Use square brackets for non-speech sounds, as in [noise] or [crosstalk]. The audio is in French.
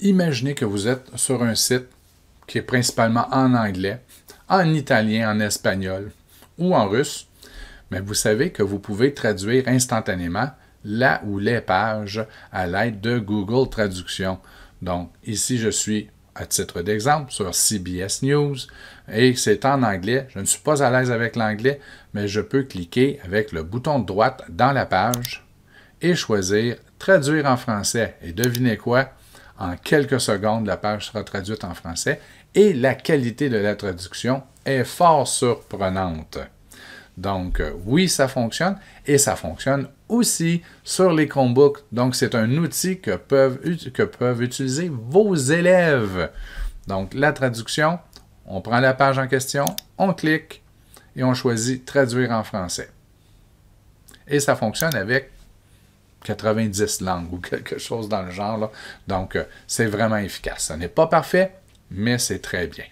imaginez que vous êtes sur un site qui est principalement en anglais, en italien, en espagnol ou en russe, mais vous savez que vous pouvez traduire instantanément la ou les pages à l'aide de Google Traduction. Donc, ici, je suis, à titre d'exemple, sur CBS News et c'est en anglais. Je ne suis pas à l'aise avec l'anglais, mais je peux cliquer avec le bouton de droite dans la page et choisir Traduire en français. Et devinez quoi? en quelques secondes, la page sera traduite en français et la qualité de la traduction est fort surprenante. Donc euh, oui, ça fonctionne et ça fonctionne aussi sur les Chromebooks. Donc c'est un outil que peuvent, que peuvent utiliser vos élèves. Donc la traduction, on prend la page en question, on clique et on choisit traduire en français. Et ça fonctionne avec 90 langues [laughs] ou quelque chose dans le genre. Donc, euh, c'est vraiment efficace. Ce n'est pas parfait, mais c'est très bien.